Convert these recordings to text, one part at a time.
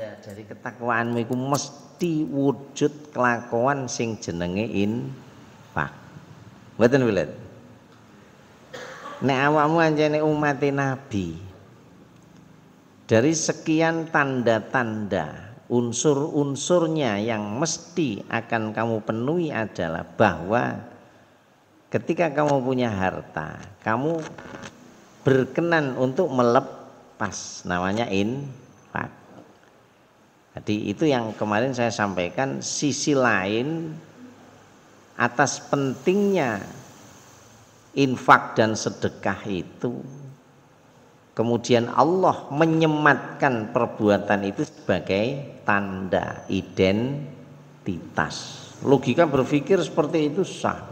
ada dari ketakwaanmu itu mesti wujud kelakuan sing jenenge pak. Betul wilet. Nek awakmu anjene umat Nabi. Dari sekian tanda-tanda unsur-unsurnya yang mesti akan kamu penuhi adalah bahwa ketika kamu punya harta, kamu berkenan untuk melepas namanya in jadi itu yang kemarin saya sampaikan sisi lain atas pentingnya infak dan sedekah itu. Kemudian Allah menyematkan perbuatan itu sebagai tanda identitas. Logika berpikir seperti itu sah.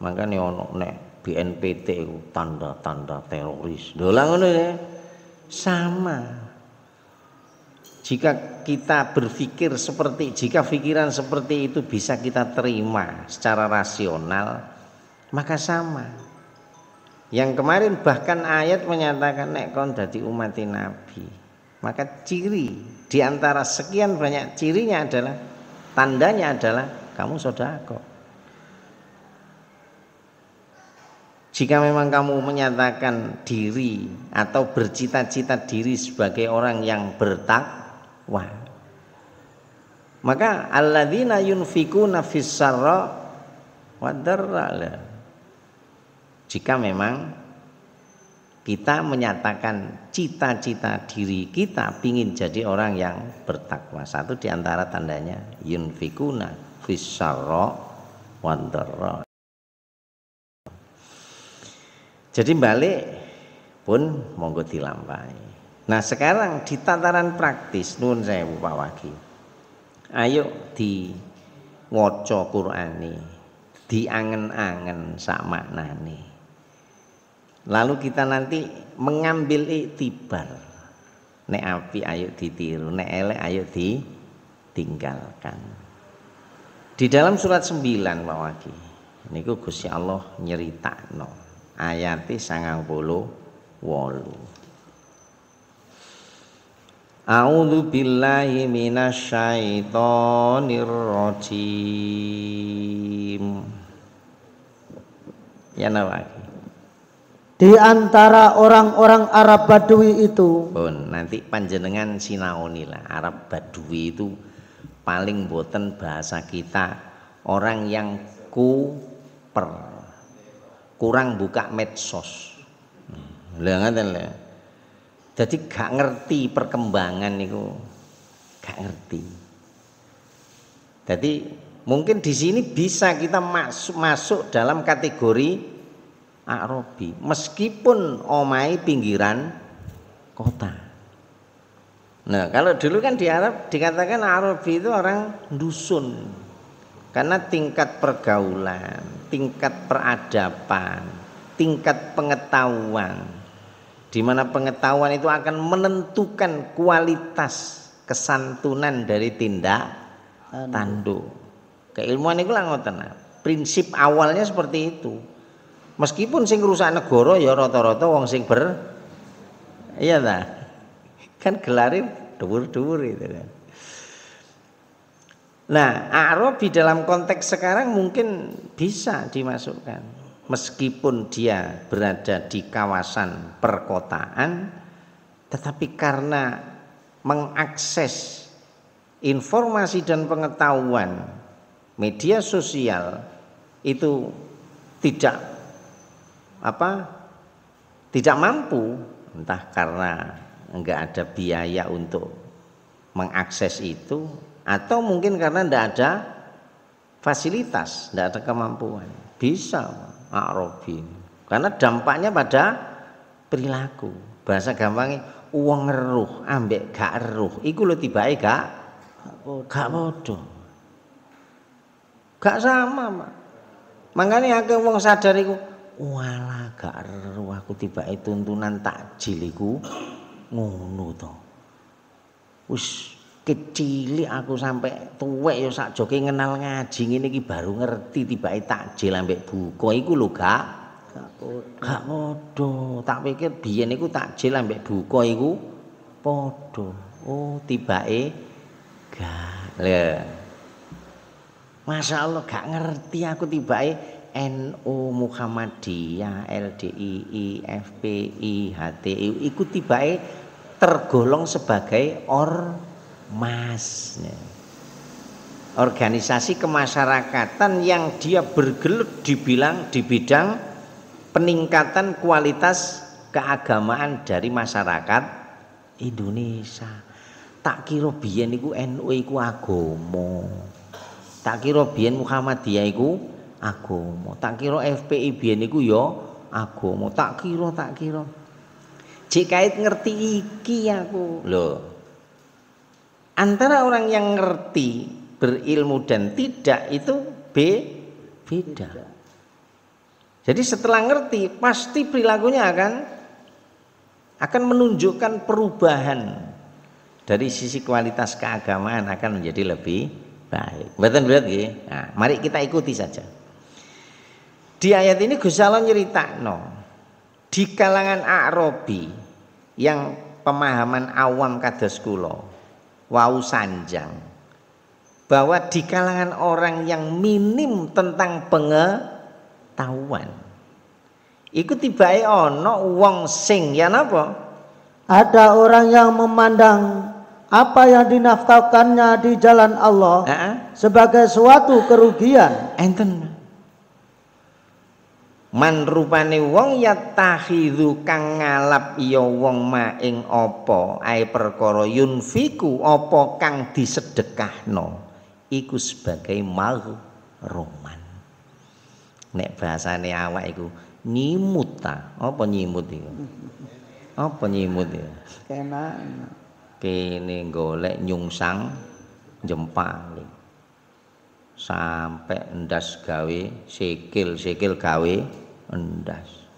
Maka ono nek BNPT tanda-tanda teroris. Dolang ya. Sama jika kita berpikir seperti jika pikiran seperti itu bisa kita terima secara rasional, maka sama. Yang kemarin bahkan ayat menyatakan nek kon dadi umat Nabi. Maka ciri di antara sekian banyak cirinya adalah tandanya adalah kamu sodako. Jika memang kamu menyatakan diri atau bercita-cita diri sebagai orang yang bertak, wah maka alladzina yunfikuna fis sarra wadarra jika memang kita menyatakan cita-cita diri kita ingin jadi orang yang bertakwa satu di antara tandanya yunfikuna fisarro wandarro jadi balik pun monggo dilampahi Nah sekarang di tataran praktis nun sewu Pak Wagi. Ayo di ngoco Qur'ani diangen-angen sak nih, Lalu kita nanti mengambil itibar, Nek api ayo ditiru, nek elek ayo ditinggalkan. Di dalam surat 9 Pak Wagi. Ini Gusti Allah nyeritakno ayate walu A'udzu billahi minasyaitonir rajim. Ya nawaki. Di antara orang-orang Arab Badui itu. Bon, nanti panjenengan sinaoni lah Arab Badui itu paling boten bahasa kita orang yang kuper kurang buka medsos. Lihat hmm, lah jadi gak ngerti perkembangan itu gak ngerti jadi mungkin di sini bisa kita masuk masuk dalam kategori Arabi meskipun omai pinggiran kota nah kalau dulu kan di Arab dikatakan Arabi itu orang dusun karena tingkat pergaulan tingkat peradaban tingkat pengetahuan di mana pengetahuan itu akan menentukan kualitas kesantunan dari tindak tanduk. Keilmuan itu ngoten. Prinsip awalnya seperti itu. Meskipun sing rusak negara ya roto-roto, wong sing ber iya ta. Kan gelarin, dhuwur-dhuwur itu kan. Nah, Arab di dalam konteks sekarang mungkin bisa dimasukkan meskipun dia berada di kawasan perkotaan tetapi karena mengakses informasi dan pengetahuan media sosial itu tidak apa tidak mampu entah karena enggak ada biaya untuk mengakses itu atau mungkin karena enggak ada fasilitas, enggak ada kemampuan. Bisa. Arabi. Karena dampaknya pada perilaku. Bahasa gampangnya uang ngeruh ambek gak eruh. Iku lo tiba gak gak bodoh. Gak sama, Mak. Makanya agak uang sadar iku wala gak eruh aku tiba tuntunan takjil iku ngono to. Wis kecili aku sampai tuwek ya sak joki kenal ngaji ngene iki baru ngerti tibake takjil ambek buka iku lho gak gak padha tak pikir biyen iku takjil ambek buka iku padha oh tibake gak lho Masya Allah gak ngerti aku tibake NU Muhammadiyah LDII FPI HTI iku tibake tergolong sebagai or mas. Organisasi kemasyarakatan yang dia bergelut dibilang di bidang peningkatan kualitas keagamaan dari masyarakat Indonesia. Tak kira biyen iku NU iku agama. Tak kira biyen Muhammadiyah iku agama. Tak kira FPI biyen iku ya agama. Tak kira tak kira. jika kait ngerti iki aku. Loh, Antara orang yang ngerti berilmu dan tidak itu B beda. Jadi setelah ngerti pasti perilakunya akan akan menunjukkan perubahan dari sisi kualitas keagamaan akan menjadi lebih baik. Betul betul, ya? Nah, mari kita ikuti saja. Di ayat ini Gus Allah cerita no, di kalangan Arabi yang pemahaman awam kados kulo wau sanjang bahwa di kalangan orang yang minim tentang pengetahuan itu tiba ono wong sing ya napa ada orang yang memandang apa yang dinafkahkannya di jalan Allah uh -huh. sebagai suatu kerugian enten man rupane wong yatakhidhu kang ngalap ya wong maing apa ae perkara yunfiku apa kang disedekahno iku sebagai maghruman nek bahasane awak iku nyimut ta apa nyimut iku apa nyimut ya kena kene golek nyungsang jempang sampai endas gawe sikil sikil gawe endas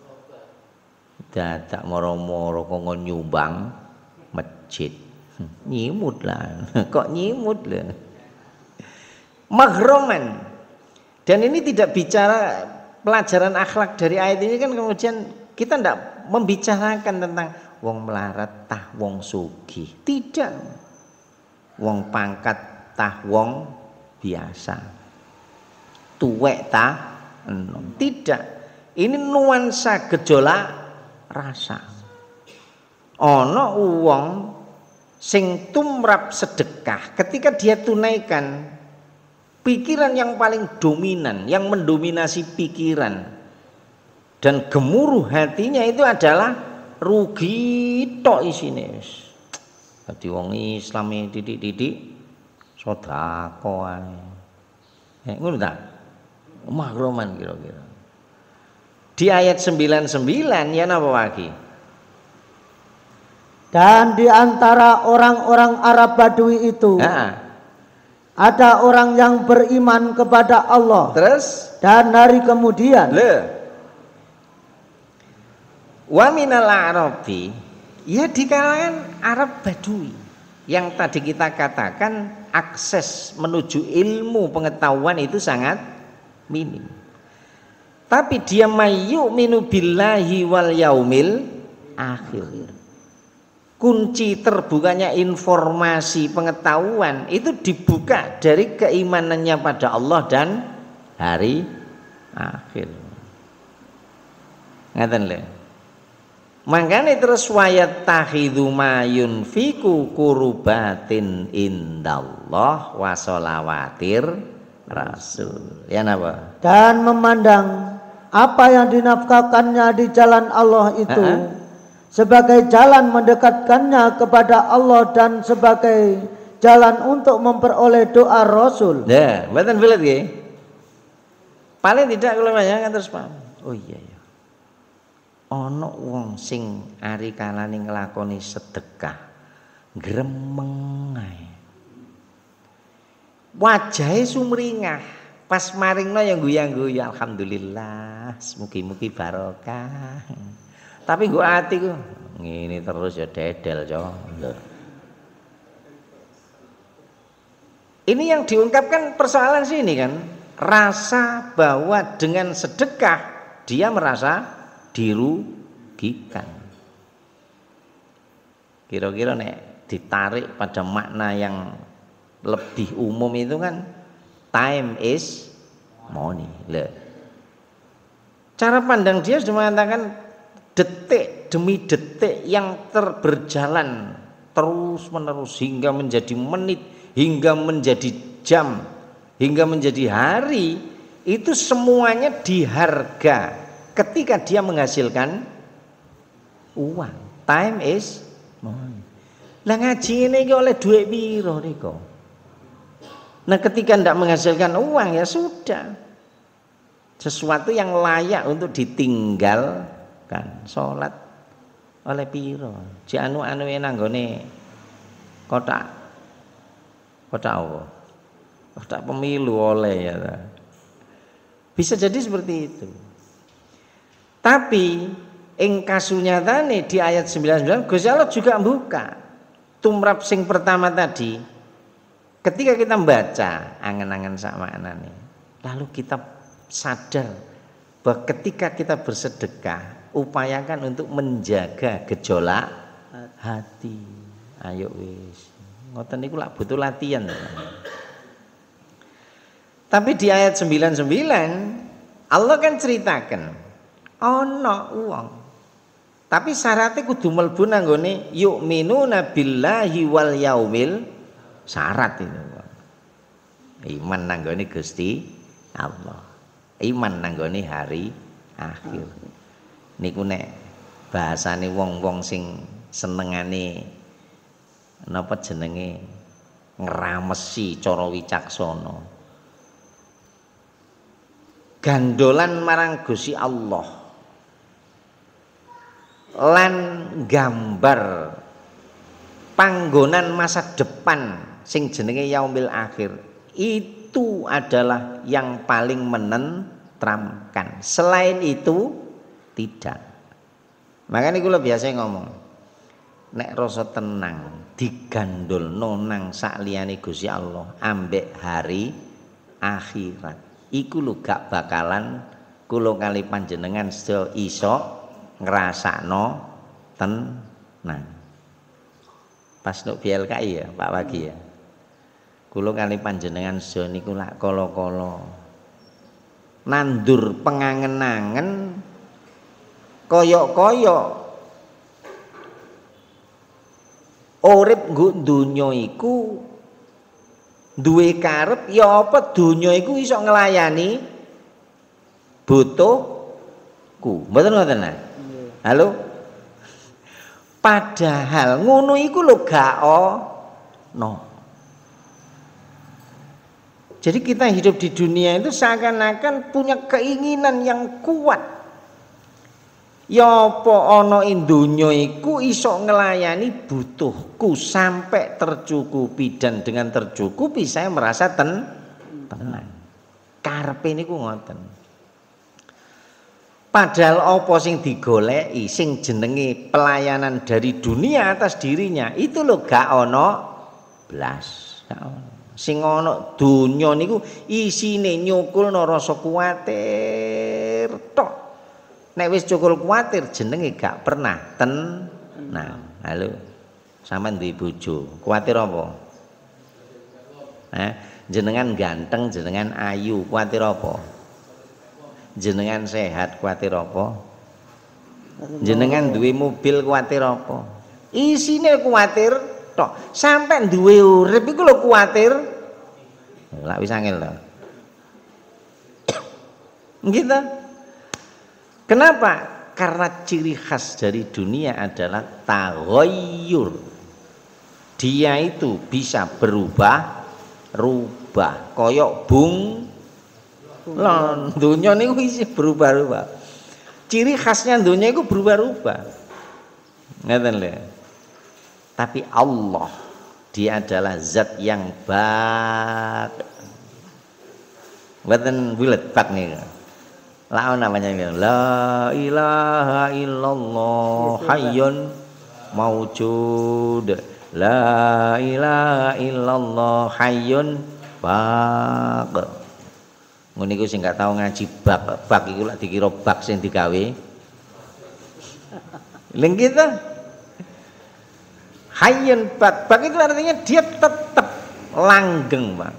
dadak moro-moro kok nyumbang masjid hmm, nyimut lah kok nyimut lah mahroman dan ini tidak bicara pelajaran akhlak dari ayat ini kan kemudian kita tidak membicarakan tentang wong melarat tah wong sugih tidak wong pangkat tah wong biasa. Tuwek ta enom. Tidak. Ini nuansa gejola rasa. Ono uang sing tumrap sedekah ketika dia tunaikan pikiran yang paling dominan, yang mendominasi pikiran dan gemuruh hatinya itu adalah rugi tok isine wis. Dadi wong Islam e, didik-didik sedekah eh, ngono ta Mahroman kira-kira di ayat 99 ya napa lagi dan di antara orang-orang Arab Badui itu ha. ada orang yang beriman kepada Allah terus dan hari kemudian Le. wa minal arabi ya di kalangan Arab Badui yang tadi kita katakan akses menuju ilmu pengetahuan itu sangat minim. Tapi dia mayu minu billahi wal yaumil akhir. Kunci terbukanya informasi pengetahuan itu dibuka dari keimanannya pada Allah dan hari akhir. Ngaten lho. Makanya terus wayat tahidu mayun fiku kurubatin indallah wasolawatir rasul. Ya napa? Dan memandang apa yang dinafkahkannya di jalan Allah itu uh -huh. sebagai jalan mendekatkannya kepada Allah dan sebagai jalan untuk memperoleh doa Rasul. Ya, betul pilot Paling tidak kalau banyak kan terus paham. Oh iya. iya ana wong sing ari kalane nglakoni sedekah gremeng ae wajahe sumringah pas maringna ya goyang guya alhamdulillah mugi-mugi barokah tapi gue hati ku ngene terus ya dedel cok ini yang diungkapkan persoalan sini kan rasa bahwa dengan sedekah dia merasa dirugikan. Kira-kira nek ditarik pada makna yang lebih umum itu kan time is money. Le. Cara pandang dia sudah mengatakan detik demi detik yang terberjalan terus menerus hingga menjadi menit, hingga menjadi jam, hingga menjadi hari itu semuanya diharga ketika dia menghasilkan uang. Time is money. Lah ngaji ini oleh duit biro niko. Nah ketika tidak menghasilkan uang ya sudah. Sesuatu yang layak untuk ditinggalkan. Sholat oleh piro. si anu anu goni kota kota apa? kota pemilu oleh ya. Bisa jadi seperti itu. Tapi ing kasunyatane di ayat 99 Gusti Allah juga buka tumrap sing pertama tadi ketika kita membaca angen-angen sama anane lalu kita sadar bahwa ketika kita bersedekah upayakan untuk menjaga gejolak hati ayo wis ngoten niku lak butuh latihan tapi di ayat 99 Allah kan ceritakan ana wong tapi syaratnya kudu mlebu nanggone yu'minuna billahi wal yaumil syarat ini iman nang nanggone Gusti Allah iman nang nanggone hari akhir niku nek bahasane wong-wong sing senengane napa jenenge Ngeramesi cara wicaksana gandolan marang Gusti Allah lan gambar panggonan masa depan sing jenenge yaumil akhir itu adalah yang paling menentramkan selain itu tidak makanya gue biasa ngomong nek rasa tenang digandul nonang sakliani gusi Allah ambek hari akhirat iku lu gak bakalan kulo kali panjenengan se iso ngrasakno tenang. Pas nuk BLKI ya, Pak Wagi ya. Kula kali panjenengan sedaya niku lak kala nandur pengangen-angen koyok-koyok urip nggo donya iku duwe karep ya apa donya iku iso nglayani butuhku mboten ngoten nah Halo? Padahal ngono iku lho gak ono. Jadi kita hidup di dunia itu seakan-akan punya keinginan yang kuat. Ya apa ana ing iku iso ngelayani butuhku sampai tercukupi dan dengan tercukupi saya merasa ten tenang. Karepe niku ngoten. Padahal apa sing digoleki sing jenenge pelayanan dari dunia atas dirinya itu lo gak ono blas. Gak ono. Sing ono dunyoniku niku isine nyukul no rasa kuwatir tok. Nek wis cukul kuatir jenenge gak pernah ten. Nah, halo. Sama di bojo, kuwatir apa? Eh, jenengan ganteng, jenengan ayu, kuatiropo apa? jenengan sehat kuatir apa jenengan duwe mobil kuatir apa isine kuatir tok sampai duwe urip iku lho kuatir lak wis angel to gitu kenapa karena ciri khas dari dunia adalah tagoyur dia itu bisa berubah rubah koyok bung Lon, dunia niku isih berubah-ubah. Ciri khasnya dunia itu berubah-ubah. Ngeten lho. Tapi Allah dia adalah zat yang bak. Mboten bulat bak niku. Lah namanya iya, la ilaha illallah hayyun maujud. La ilaha illallah hayyun baq. Ngene iku sing gak tau ngaji bab, bab iku lak dikira bab sing digawe. Leng kita Hayyan bak, bak itu artinya dia tetap langgeng, Pak.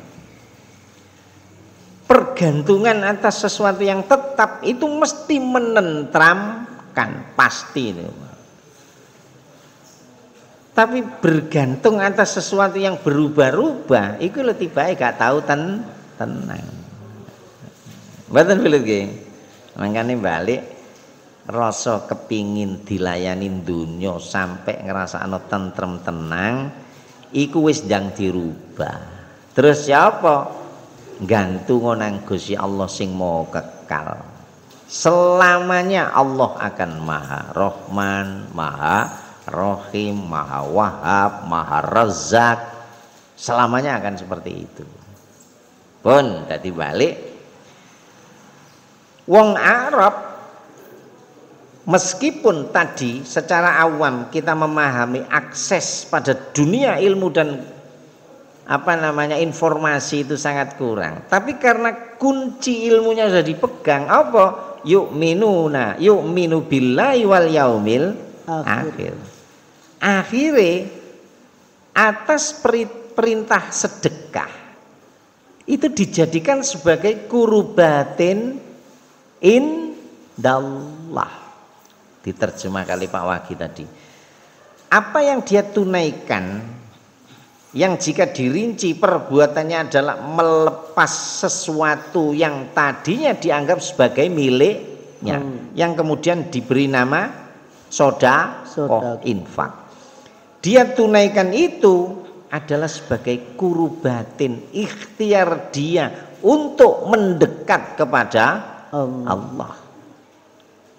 Pergantungan atas sesuatu yang tetap itu mesti menentramkan, pasti itu, Pak. Tapi bergantung atas sesuatu yang berubah-ubah, itu lebih baik gak tahu ten tenang. Mboten pilih nggih. Mangkane balik rasa kepingin dilayani dunia sampai ngerasa ngerasakno tentrem tenang iku wis ndang dirubah. Terus siapa? Gantung nang Gusti Allah sing mau kekal. Selamanya Allah akan Maha Rohman, Maha Rohim, Maha Wahab, Maha rezak. Selamanya akan seperti itu. Pun tadi balik Wong Arab meskipun tadi secara awam kita memahami akses pada dunia ilmu dan apa namanya informasi itu sangat kurang. Tapi karena kunci ilmunya sudah dipegang apa? Yuk minuna, yuk minu billahi wal yaumil akhir. akhir. Akhirnya atas perintah sedekah itu dijadikan sebagai kurubatin indallah. Diterjemah kali Pak Wagi tadi. Apa yang dia tunaikan yang jika dirinci perbuatannya adalah melepas sesuatu yang tadinya dianggap sebagai miliknya hmm. yang kemudian diberi nama soda, soda. Oh, infak dia tunaikan itu adalah sebagai kurubatin ikhtiar dia untuk mendekat kepada Allah. Allah.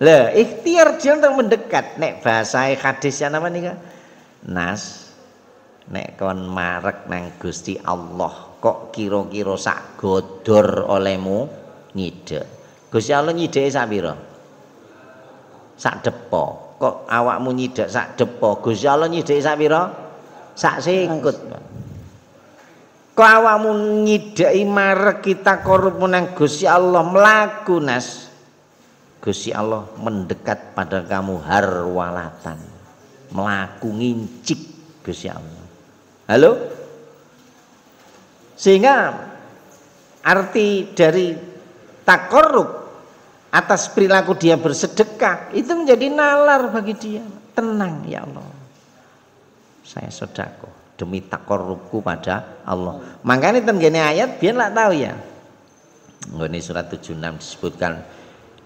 Lah, ikhtiar jantar mendekat nek bahasa hadisnya nama nika? Nas. Nek kon marek nang Gusti Allah, kok kiro kiro sak godor olehmu nyide. Gusti Allah nyideke sak pira? Sak depo. Kok awakmu nyidak sak depo? Gusti Allah nyideke sak pira? Sak singkut. Kau ngidai marek kita korup menang gusi Allah melaku nas. gusi Allah mendekat pada kamu harwalatan. Melaku ngincik gusi Allah. Halo? Sehingga arti dari tak korup atas perilaku dia bersedekah itu menjadi nalar bagi dia. Tenang ya Allah. Saya sodako demi takorrubku pada Allah. Makanya tenggene ayat biar lah tahu ya. Ini surat 76 disebutkan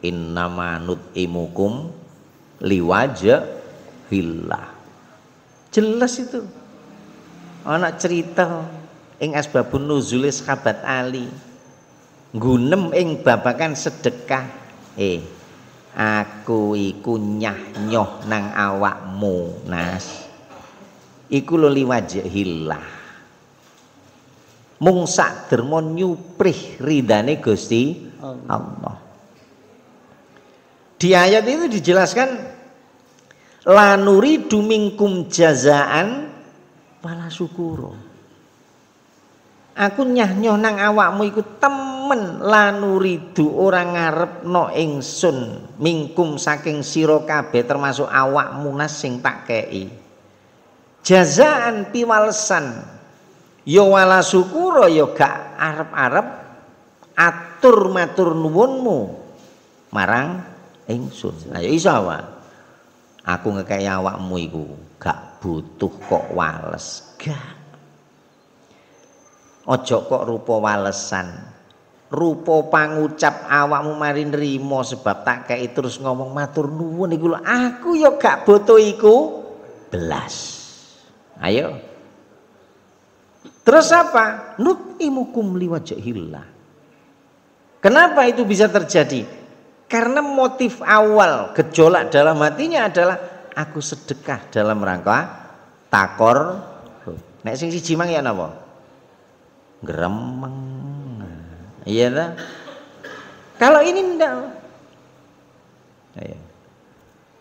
innama nut'imukum liwaja hillah. Jelas itu. Anak cerita ing asbabun nuzulis sahabat Ali. Gunem ing babakan sedekah. Eh, aku iku nyah nyoh nang awakmu, Nas iku lo liwajhillah mung sak dermon nyuprih ridane Gusti Allah di ayat itu dijelaskan lanuri dumingkum jazaan pala syukuro aku nyah nyonang awakmu iku temen lanuri du orang ngarep no ingsun mingkum saking siro kabeh termasuk awakmu nasing sing tak kei jazaan piwalesan yo ya wala syukuro yo ya gak arep-arep atur matur nuwunmu marang ingsun nah iso apa aku ngekei awakmu iku gak butuh kok wales gak ojo kok rupa walesan rupa pangucap awakmu mari nrimo sebab tak kei terus ngomong matur nuwun iku aku yo gak butuh iku belas Ayo. Terus apa? Nut'imukum liwajahillah. Kenapa itu bisa terjadi? Karena motif awal gejolak dalam hatinya adalah aku sedekah dalam rangka takor. Nek sing siji mang ya napa? Gremeng. Iya ta? Kalau ini ndak. Iya.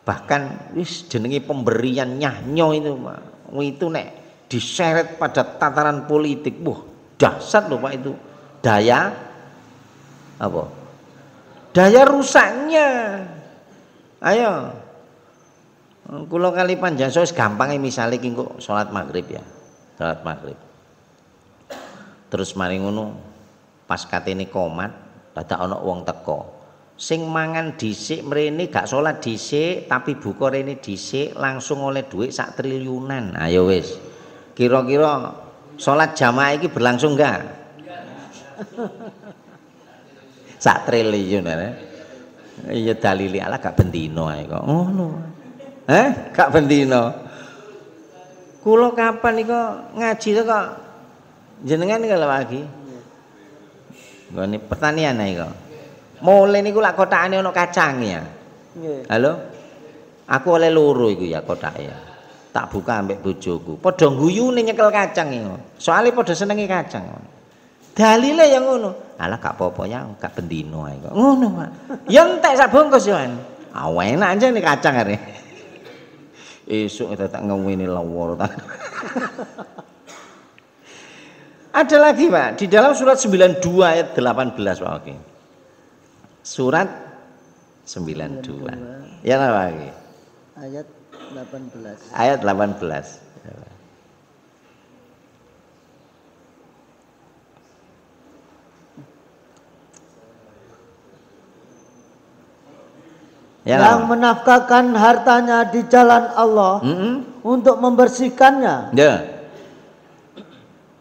Bahkan wis jenenge pemberian nyahnyo itu, Pak itu nek diseret pada tataran politik wah dahsyat loh pak itu daya apa daya rusaknya ayo kalau kali panjang sois gampang ya misalnya kingko sholat maghrib ya sholat maghrib terus maringunu pas kata ini komat ada ono uang teko sing mangan dhisik mrene gak salat dhisik tapi buka rene dhisik langsung oleh duit sak triliunan ayo wes kira-kira salat jamaah iki berlangsung enggak sak triliun ya iya dalili Allah gak bendino ae kok ngono eh gak bendino kula kapan niku ngaji kok jenengan kalau lagi Gini pertanian ae kok Mole niku lak kotakane ana kacang ya. Halo. Aku oleh loro iku ya kota ya. Tak buka ambek bojoku. Padha guyune nyekel kacang ini. Ya. Soale padha senenge kacang. Dalile yang ngono. Alah gak apa-apa ya, gak bendino ae kok. Ngono, Pak. Ya entek sak bungkus yo. Ah, aja nih kacang hari. Isu kita tak ngomongin lawor tak. Ada lagi Pak, di dalam surat 92 ayat 18 Pak. Oke. Okay surat 92. 92. Ya apa lagi? Ayat 18. Ayat 18. Ya yang menafkahkan hartanya di jalan Allah mm -hmm. untuk membersihkannya. Ya.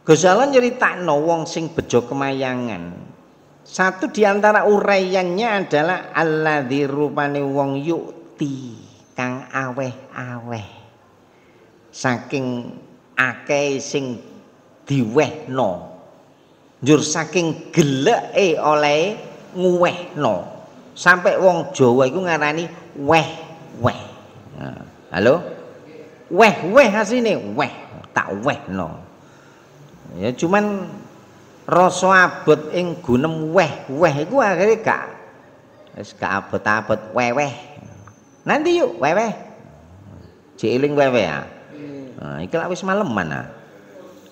Gusti cerita nyeritakno wong sing bejo kemayangan satu diantara uraiannya adalah Allah dirupani wong yukti kang aweh-aweh. Saking Ake sing diwehno. jur saking e oleh nguwehno. Sampai wong Jawa itu ngarani weh-weh. Nah, halo? Weh-weh asline weh, tak No Ya cuman rasa abot ing gunem weh-weh iku akhire gak wis gak abot-abot weweh. Nanti yuk weweh. weh weweh ya. Nah, iki lak wis malam mana nah.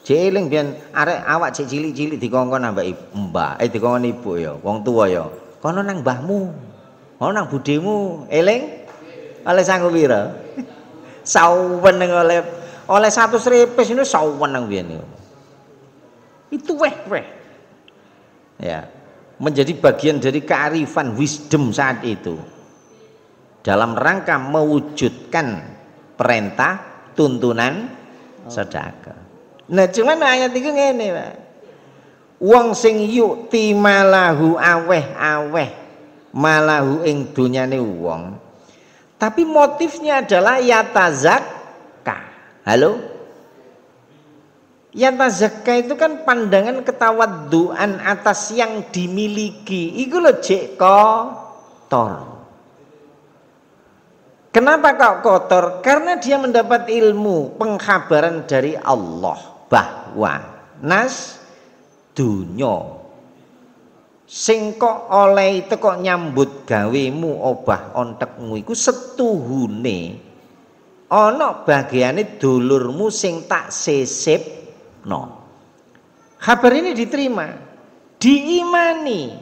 Jeeling biyen arek awak cek cilik-cilik dikongkon ambek mbak eh dikongkon ibu ya, wong tua ya. Kono nang mbahmu. Ono nang budimu eling oleh sang wira. Sawen oleh oleh satu ripis ini sawen nang biyen itu weh-weh. Ya, menjadi bagian dari kearifan wisdom saat itu. Dalam rangka mewujudkan perintah tuntunan sedaka Nah, cuman ayat itu ngene, Pak. Wong sing yukti malahu aweh-aweh malahu ing dunyane wong. Tapi motifnya adalah yatazakka. Halo? tazakka itu kan pandangan ketawaduan atas yang dimiliki. Iku lo cek kotor. Kenapa kok kotor? Karena dia mendapat ilmu pengkabaran dari Allah bahwa nas dunyo singko oleh itu kok nyambut gawemu obah ontekmu iku setuhune onok bagiannya dulurmu sing tak sesep No. Kabar ini diterima, diimani,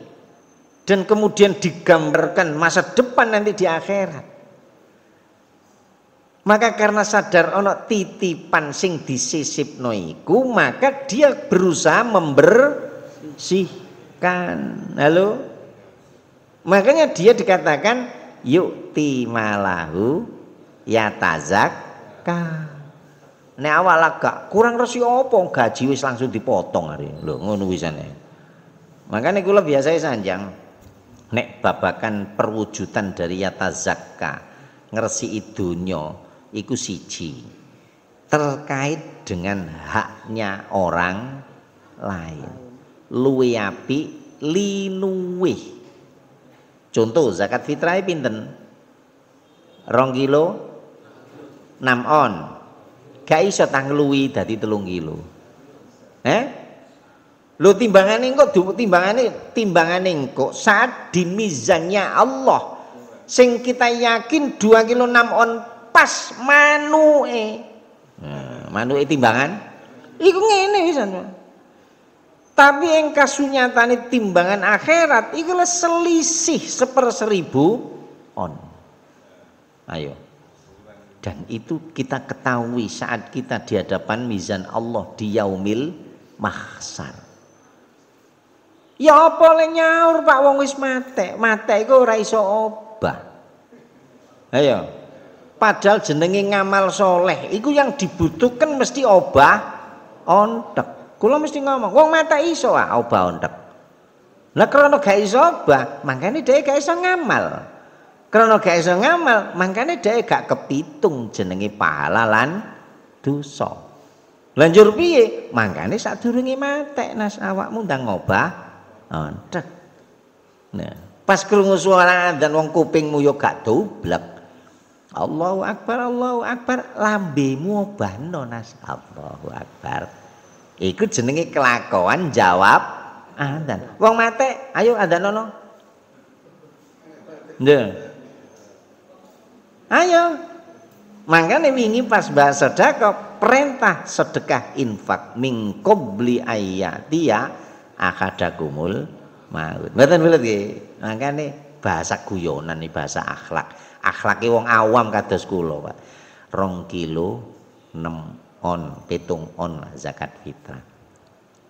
dan kemudian digambarkan masa depan nanti di akhirat. Maka karena sadar ono titipan sing disisip noiku, maka dia berusaha membersihkan. Halo? Makanya dia dikatakan yuk timalahu ya tazakka. Nek awal lagi kurang resi apa gaji wis langsung dipotong hari. Lho ngono wisane. Makanya kula biasanya sanjang nek babakan perwujudan dari yata zakka ngresi idunya iku siji terkait dengan haknya orang lain luwe api linuwih contoh zakat fitrah e pinten rong kilo 6 on gak iso tangluwi dadi telung kilo eh lo timbangan engko timbangane timbangan engko saat di mizannya Allah sing kita yakin 2 kilo 6 on pas manuke nah, manuke timbangan iku ngene bisa, tapi yang tani timbangan akhirat iku selisih seper seribu on ayo dan itu kita ketahui saat kita di hadapan mizan Allah di yaumil mahsar ya apa le nyaur Pak wong wis mate mate iku ora iso obah ayo padahal jenenge ngamal soleh iku yang dibutuhkan mesti obah ontek kula mesti ngomong wong mate iso ah obah ontek lah karena gak iso obah makanya dia gak iso ngamal karena gak iso ngamal, makanya dia gak kepitung jenenge pahala lan dosa. Lanjur piye? Makanya saat durungi mate nas awakmu ndang ngobah ontek. Nah, pas krungu suara dan wong kupingmu yo gak doblek. Allahu Akbar, Allahu Akbar, lambemu obahno nonas Allahu Akbar. Iku jenenge kelakuan jawab adzan. Wong mate, ayo adzan nono, Nggih. Ayo. Makanya wingi pas bahas sedekah, perintah sedekah infak mingkobli qabli ayyatiya akadakumul maut. Mboten mulut nggih. Makanya bahasa guyonan nih bahasa akhlak. Akhlaknya wong awam kados kulo Pak. Rong kilo enam on, petung on zakat fitrah.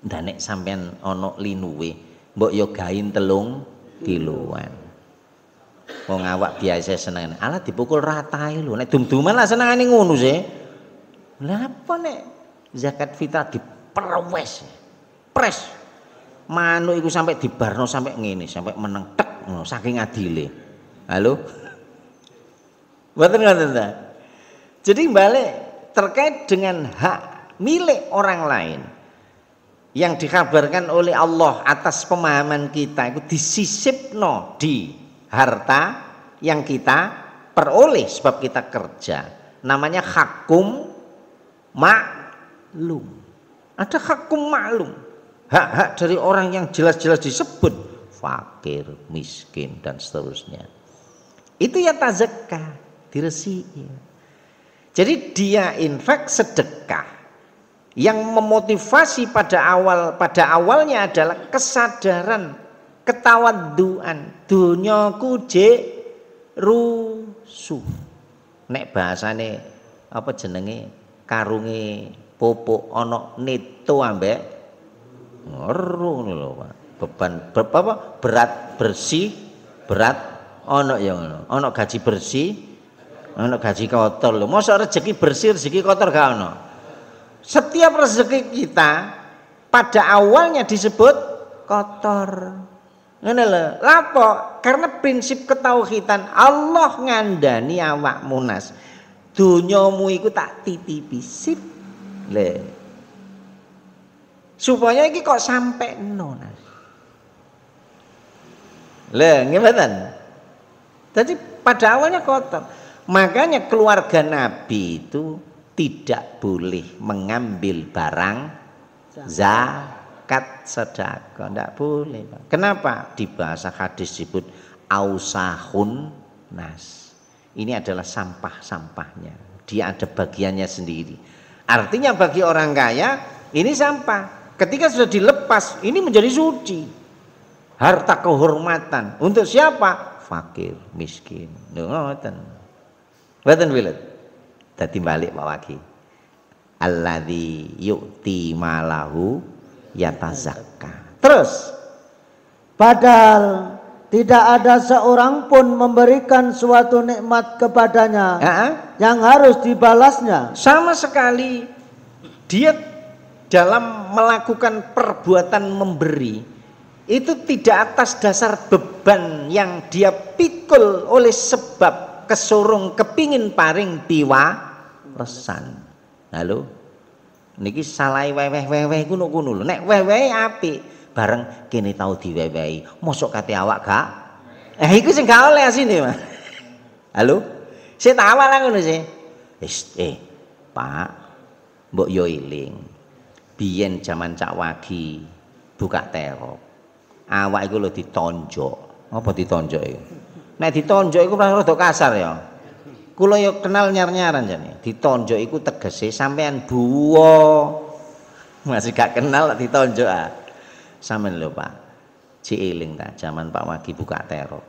Dan sampean ono linuwe, mbok yo telung kiloan. Wong awak biasa seneng. Ala dipukul ratai lho. Nek dum-duman lah senengane ngono sih. Lah apa nek zakat fitrah diperwes. Pres. Manuk iku sampai dibarno sampai ngene, sampai meneng tek saking adile. Halo. Betul nggak ta. Jadi balik terkait dengan hak milik orang lain yang dikabarkan oleh Allah atas pemahaman kita itu disisipno di harta yang kita peroleh sebab kita kerja namanya hakum maklum ada hakum maklum hak-hak dari orang yang jelas-jelas disebut fakir, miskin dan seterusnya itu ya ta'zakah, diresiin jadi dia infak sedekah yang memotivasi pada awal pada awalnya adalah kesadaran ketawaduan dunyaku je rusuh nek bahasane apa jenenge karunge popok ana neto ambek ngeru lho Pak beban berapa apa berat bersih berat ana ya ngono ana gaji bersih ana gaji kotor lho masa rezeki bersih rezeki kotor gak ono setiap rezeki kita pada awalnya disebut kotor Ngene lho, lapo? Karena prinsip ketauhidan Allah ngandani awakmu nas. Dunyamu iku tak titipi sip. Le. Supaya iki kok sampai no nas. Le, ngimatan? Jadi pada awalnya kotor. Makanya keluarga Nabi itu tidak boleh mengambil barang zakat zakat sedekah ndak boleh kenapa di bahasa hadis disebut ausahun nas ini adalah sampah-sampahnya dia ada bagiannya sendiri artinya bagi orang kaya ini sampah ketika sudah dilepas ini menjadi suci harta kehormatan untuk siapa fakir miskin ngoten ngoten wilet dadi balik Pak Waki alladzi yu'ti malahu yatazakka. Terus padahal tidak ada seorang pun memberikan suatu nikmat kepadanya ya. yang harus dibalasnya. Sama sekali dia dalam melakukan perbuatan memberi itu tidak atas dasar beban yang dia pikul oleh sebab kesurung kepingin paring piwa resan. Halo? niki salahe weweh-weweh iku nuk ngono lho nek weweh api bareng kene tau diwewehi mosok kate awak gak eh iku sing gak oleh asine Mas halo sik tak awak ngono sih eh Pak mbok yo eling biyen jaman cak wagi buka terop awak iku lho ditonjok apa ditonjok iku nek ditonjok iku rada kasar ya kula yo kenal nyar-nyaran jane. Ditonjok iku tegese sampean buwa. Masih gak kenal ditonjok ah. sampean lho Pak. cieling tak zaman Pak Wagi buka terop.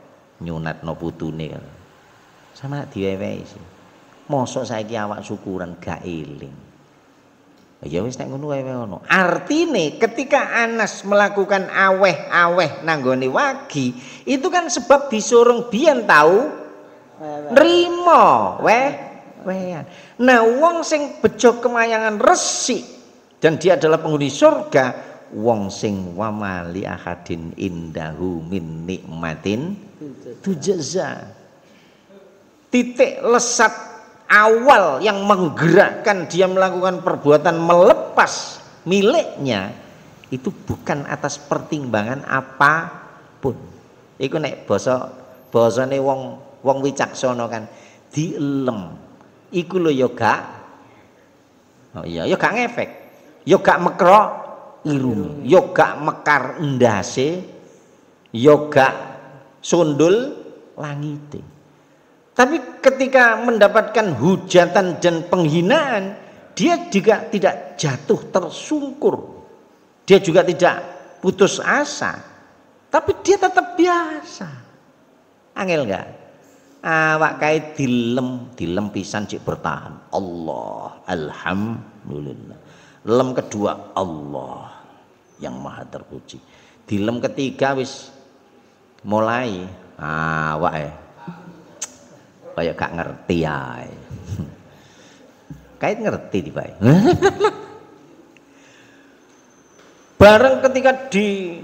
no putune. Sama diwewehi sih. Mosok saiki awak syukuran gak eling. Ya wis nek ngono wae ngono. Artine ketika Anas melakukan aweh-aweh nanggone wagi, itu kan sebab disurung biyen tahu Rimo, weh weh. Nah, wong sing bejo kemayangan resik dan dia adalah penghuni surga, wong sing wamali akadin indahu min nikmatin tujaza. Titik lesat awal yang menggerakkan dia melakukan perbuatan melepas miliknya itu bukan atas pertimbangan apapun. Iku nek basa basane wong wong Wicaksono kan dielem iku lo yoga ya oh iya ya ngefek yoga ya mekro irume yoga ya mekar endase yoga sundul langite tapi ketika mendapatkan hujatan dan penghinaan dia juga tidak jatuh tersungkur dia juga tidak putus asa tapi dia tetap biasa angel enggak awak kae dilem dilem pisan cik bertahan Allah alhamdulillah lem kedua Allah yang maha terpuji dilem ketiga wis mulai awak ah, ya gak ngerti ya kait ngerti tiba bareng ketika di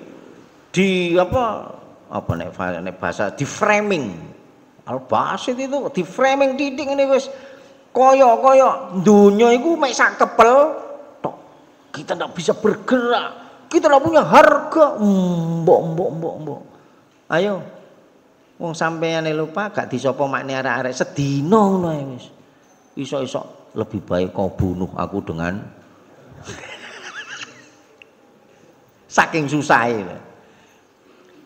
di apa apa nek, nek bahasa di framing Al Basit itu di framing titik ini wes koyo koyo dunia itu mek sak kepel tok. Kita tidak bisa bergerak. Kita tidak punya harga. Mbok mbok mbok mbok. Ayo. Wong sampeyan lupa gak disapa makne arek-arek sedina ngono wis. Iso-iso lebih baik kau bunuh aku dengan saking susah ya.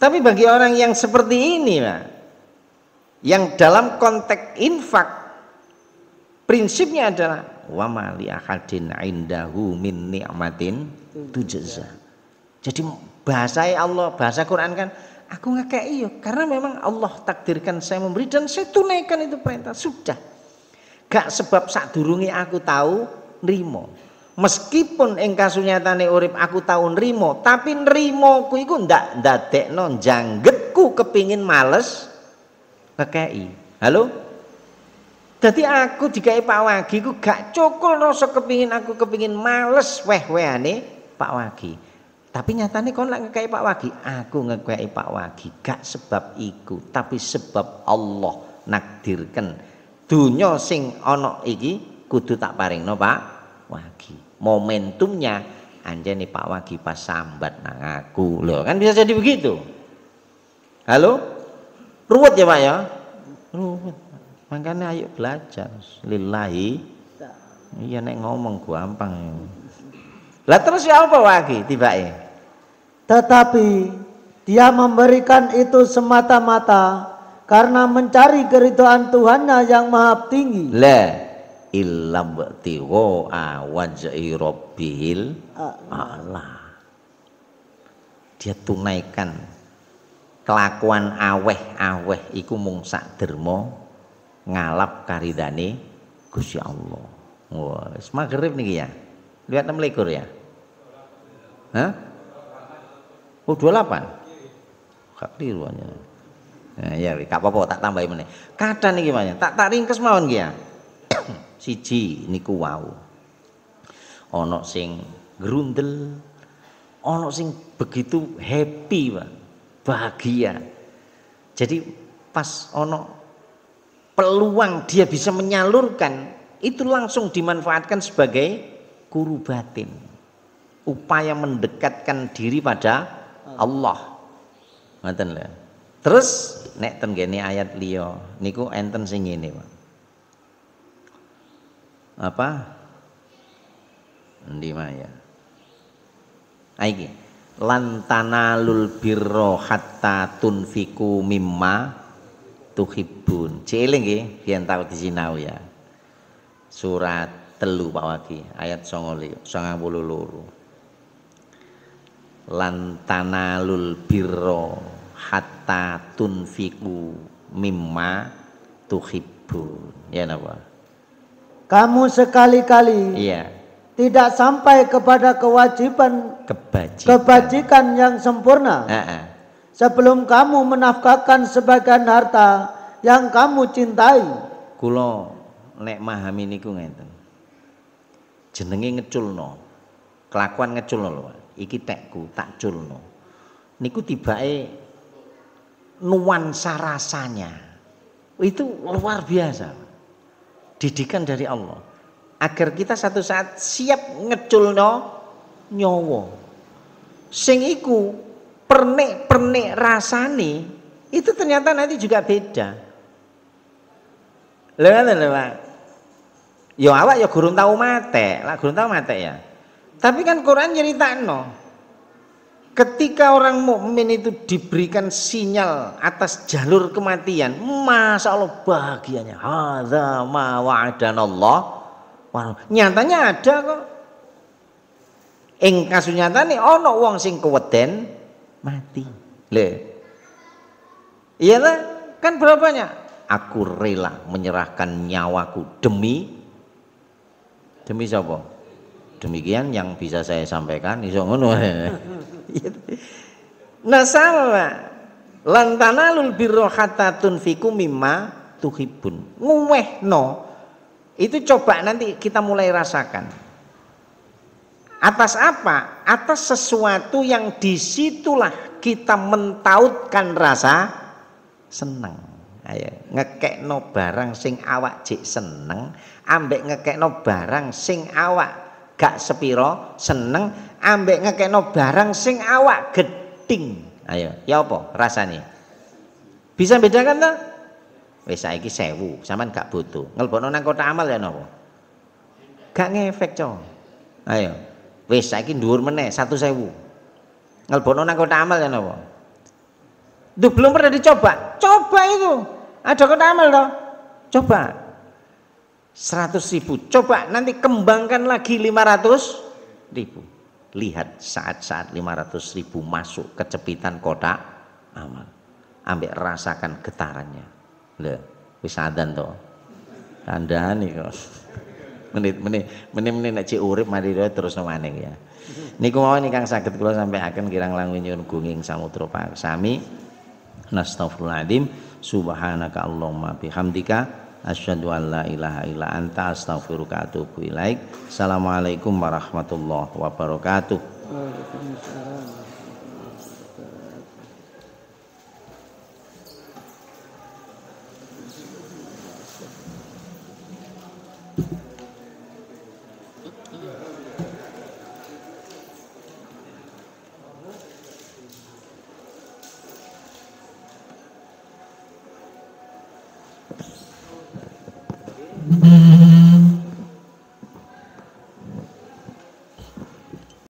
Tapi bagi orang yang seperti ini, lah yang dalam konteks infak prinsipnya adalah wa mali akadin indahu min ni'matin tujza. Iya. Jadi bahasa Allah, bahasa Quran kan aku nggak iyo karena memang Allah takdirkan saya memberi dan saya tunaikan itu perintah sudah. Gak sebab sak durungi aku tahu nrimo. Meskipun ing kasunyatane urip aku tahu nrimo, tapi nrimo ku iku ndak ndadekno janggetku kepingin males ngekei. Halo? Jadi aku dikai Pak Wagi aku gak cokol rasa kepingin aku kepingin males weh aneh Pak Wagi. Tapi nyatanya kau nak ngekei Pak Wagi, aku ngekei Pak Wagi gak sebab iku, tapi sebab Allah nakdirkan Dunya sing ono iki kudu tak no Pak Wagi. Momentumnya nih Pak Wagi pas sambat nang aku loh. Kan bisa jadi begitu. Halo? ruwet ya pak ya ruwet makanya ayo belajar lillahi iya nek ngomong gampang ya. lah terus ya apa lagi tiba ya tetapi dia memberikan itu semata-mata karena mencari keridhaan Tuhannya yang maha tinggi Le, ilam tiwo awan robbihil Allah ah. dia tunaikan kelakuan aweh-aweh iku mung sak dermo, ngalap karidane Gusti Allah. Wah, wis magrib niki ya. Lihat 6 lekor ya. Hah? Oh 28. Kak keliruannya. Nah, ya, gak apa-apa tak tambahi meneh. Kata nih gimana? Tak tak ringkes mawon ya. Siji niku wau. Ana sing grundel, ana sing begitu happy, Pak bahagia. Jadi pas ono peluang dia bisa menyalurkan itu langsung dimanfaatkan sebagai guru batin. Upaya mendekatkan diri pada Allah. Ngoten lho. Terus nek ten gene ayat liya niku enten sing ngene, Pak. Apa? Endi ya? Aiki lantanalul birro hatta tunfiku mimma tuhibun ya nggih tahu di disinau ya surat telu Pak Waki ayat 92 lantanalul birro hatta tunfiku mimma tuhibun ya napa kamu sekali-kali iya tidak sampai kepada kewajiban kebajikan, kebajikan yang sempurna. Uh -uh. Sebelum kamu menafkahkan sebagian harta yang kamu cintai. Kulo nek mahami niku ngeten. Jenenge ngeculno. Kelakuan ngeculno lho. Iki tekku tak culno. Niku tibae nuansa rasanya. Itu luar biasa. Didikan dari Allah agar kita satu saat siap ngeculno nyowo sing iku pernik-pernik rasane itu ternyata nanti juga beda lewat lewat yo awak yo ya kurun tahu mate lah kurun tahu mate ya tapi kan Quran no ketika orang mukmin itu diberikan sinyal atas jalur kematian masa Allah bahagianya hadza ma wa'adana Allah Wah, nyatanya ada kok. Ing oh no wong sing keweden mati. Le. Iya lah, kan berapanya? Aku rela menyerahkan nyawaku demi demi siapa? Demikian yang bisa saya sampaikan iso ngono. Iya Nasala lan lantana birra hatta tunfiku mimma tuhibun. no. Itu coba nanti kita mulai rasakan. Atas apa? Atas sesuatu yang disitulah kita mentautkan rasa seneng. Ayo, ngekekno barang sing awak jik seneng, ambek ngekekno barang sing awak gak sepiro seneng, ambek ngekekno barang sing awak geding. Ayo, ya apa rasanya? Bisa bedakan tak? Wis saiki sewu, sampean gak butuh. Ngelbono nang kota amal ya napa? Gak ngefek, Cong. Ayo. Wis saiki dhuwur meneh 1000. Ngelbono nang kota amal ya napa? Duh, belum pernah dicoba. Coba itu. Ada kota amal toh? Coba. 100 ribu. Coba nanti kembangkan lagi 500 ribu. Lihat saat-saat 500 ribu masuk kecepitan kota amal. ambil rasakan getarannya Lho, wis adzan to. Kandhani kok. Menit-menit, menit-menit nek cek urip mari terus maning ya. Niku mawon ingkang saged kula sampaiaken kirang langkung nyuwun gunging samudra sami. Nastaghfirullahaladzim. Subhanaka Allahumma bihamdika asyhadu an la ilaha illa anta astaghfiruka wa atubu ilaik. Assalamualaikum warahmatullahi wabarakatuh. Waalaikumsalam.